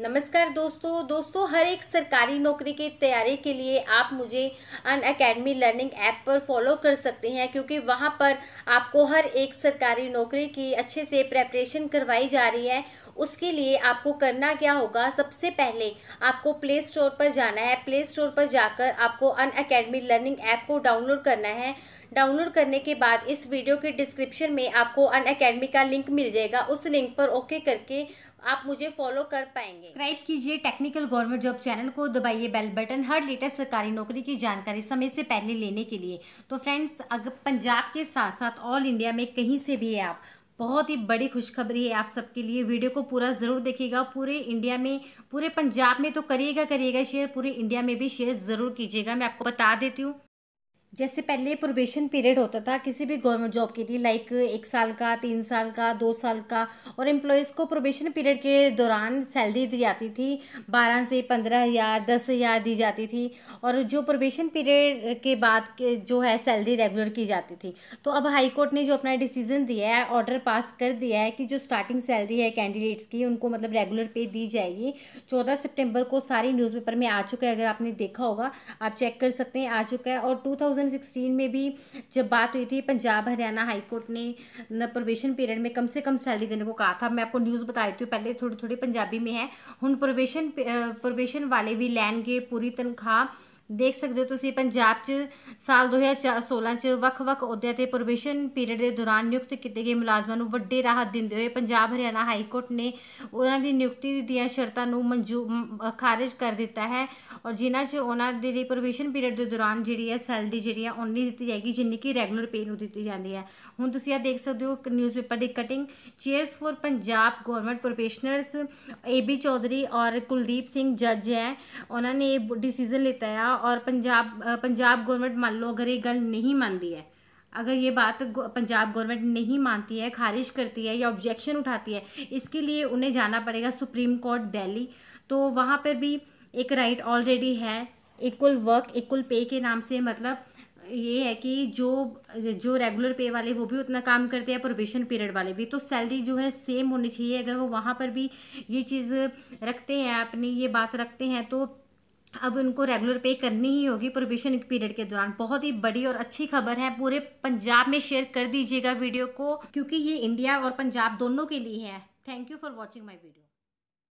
नमस्कार दोस्तों दोस्तों हर एक सरकारी नौकरी की तैयारी के लिए आप मुझे अन अकेडमी लर्निंग ऐप पर फॉलो कर सकते हैं क्योंकि वहाँ पर आपको हर एक सरकारी नौकरी की अच्छे से प्रेपरेशन करवाई जा रही है उसके लिए आपको करना क्या होगा सबसे पहले आपको प्ले स्टोर पर जाना है प्ले स्टोर पर जाकर आपको अन अकेडमी लर्निंग ऐप को डाउनलोड करना है डाउनलोड करने के बाद इस वीडियो के डिस्क्रिप्शन में आपको अन अकेडमी का लिंक मिल जाएगा उस लिंक पर ओके करके आप मुझे फॉलो कर पाएंगे सब्सक्राइब कीजिए टेक्निकल गवर्नमेंट जॉब चैनल को दबाइए बेल बटन हर लेटेस्ट सरकारी नौकरी की जानकारी समय से पहले लेने के लिए तो फ्रेंड्स अगर पंजाब के साथ साथ ऑल इंडिया में कहीं से भी है आप बहुत ही बड़ी खुशखबरी है आप सबके लिए वीडियो को पूरा ज़रूर देखिएगा पूरे इंडिया में पूरे पंजाब में तो करिएगा करिएगा शेयर पूरे इंडिया में भी शेयर ज़रूर कीजिएगा मैं आपको बता देती हूँ जैसे पहले प्रोबेशन पीरियड होता था किसी भी गवर्नमेंट जॉब के लिए लाइक एक साल का तीन साल का दो साल का और एम्प्लॉयज़ को प्रोबेशन पीरियड के दौरान सैलरी दी जाती थी बारह से पंद्रह हज़ार दस हज़ार दी जाती थी और जो प्रोबेशन पीरियड के बाद के जो है सैलरी रेगुलर की जाती थी तो अब हाई कोर्ट ने जो अपना डिसीजन दिया है ऑर्डर पास कर दिया है कि जो स्टार्टिंग सैलरी है कैंडिडेट्स की उनको मतलब रेगुलर पे दी जाएगी चौदह सितम्बर को सारी न्यूज़पेपर में आ चुका है अगर आपने देखा होगा आप चेक कर सकते हैं आ चुका है और टू 2016 में भी जब बात हुई थी पंजाब हरियाणा हाईकोर्ट ने प्रोबेशन पीरियड में कम से कम सैलरी देने को कहा था मैं आपको न्यूज़ बता देती हूँ पहले थोड़ी थोड़ी पंजाबी में है हूँ प्रोबेशन प्रोबेशन वाले भी लैन गए पूरी तनख्वाह ਦੇਖ ਸਕਦੇ ਹੋ ਤੁਸੀਂ ਪੰਜਾਬ 'ਚ ਸਾਲ 2016 'ਚ ਵੱਖ-ਵੱਖ ਅਹੁਦਿਆਂ ਤੇ ਪ੍ਰੋਬੇਸ਼ਨ ਪੀਰੀਅਡ ਦੇ ਦੌਰਾਨ ਨਿਯੁਕਤ ਕੀਤੇ ਗਏ ਮੁਲਾਜ਼ਮਾਂ ਨੂੰ ਵੱਡੇ ਰਾਹਤ ਦਿੰਦੇ ਹੋਏ ਪੰਜਾਬ ਹਰਿਆਣਾ ਹਾਈ ਕੋਰਟ ਨੇ ਉਹਨਾਂ ਦੀ ਨਿਯੁਕਤੀ ਦੀਆਂ ਸ਼ਰਤਾਂ ਨੂੰ ਮਨਜ਼ੂਰ ਖਾਰਜ ਕਰ ਦਿੱਤਾ ਹੈ ਔਰ ਜਿਨ੍ਹਾਂ 'ਚ ਉਹਨਾਂ ਦੇ ਲਈ ਪ੍ਰੋਬੇਸ਼ਨ ਪੀਰੀਅਡ ਦੇ ਦੌਰਾਨ ਜਿਹੜੀ ਹੈ ਸੈਲਰੀ ਜਿਹੜੀ ਹੈ ਓਨੀ ਦਿੱਤੀ ਜਾਏਗੀ ਜਿੰਨੀ ਕਿ ਰੈਗੂਲਰ ਪੇ ਨੂੰ ਦਿੱਤੀ ਜਾਂਦੀ ਹੈ ਹੁਣ ਤੁਸੀਂ ਆ ਦੇਖ ਸਕਦੇ ਹੋ ਨਿਊਜ਼ਪੇਪਰ ਦੀ cutting chairs for Punjab government professionals A B Chaudhary ਔਰ ਕੁਲਦੀਪ ਸਿੰਘ ਜੱਜ ਹੈ ਉਹਨਾਂ ਨੇ ਇਹ ਡਿਸੀਜਨ ਲਿੱਤਾ ਹੈ किया और पंजाब पंजाब गवर्नमेंट मान लो अगर ये गल नहीं मानती है अगर ये बात पंजाब गवर्नमेंट नहीं मानती है खारिज करती है या ऑब्जेक्शन उठाती है इसके लिए उन्हें जाना पड़ेगा सुप्रीम कोर्ट दिल्ली तो वहाँ पर भी एक राइट ऑलरेडी है इक्वल वर्क इक्वल पे के नाम से मतलब ये है कि जो जो रेगुलर पे वाले वो भी उतना काम करते हैं प्रोबेशन पीरियड वाले भी तो सैलरी जो है सेम होनी चाहिए अगर वो वहाँ पर भी ये चीज़ रखते हैं अपनी ये बात रखते हैं तो अब उनको रेगुलर पे करनी ही होगी प्रोबेशन पीरियड के दौरान बहुत ही बड़ी और अच्छी खबर है पूरे पंजाब में शेयर कर दीजिएगा वीडियो को क्योंकि ये इंडिया और पंजाब दोनों के लिए है thank you for watching my video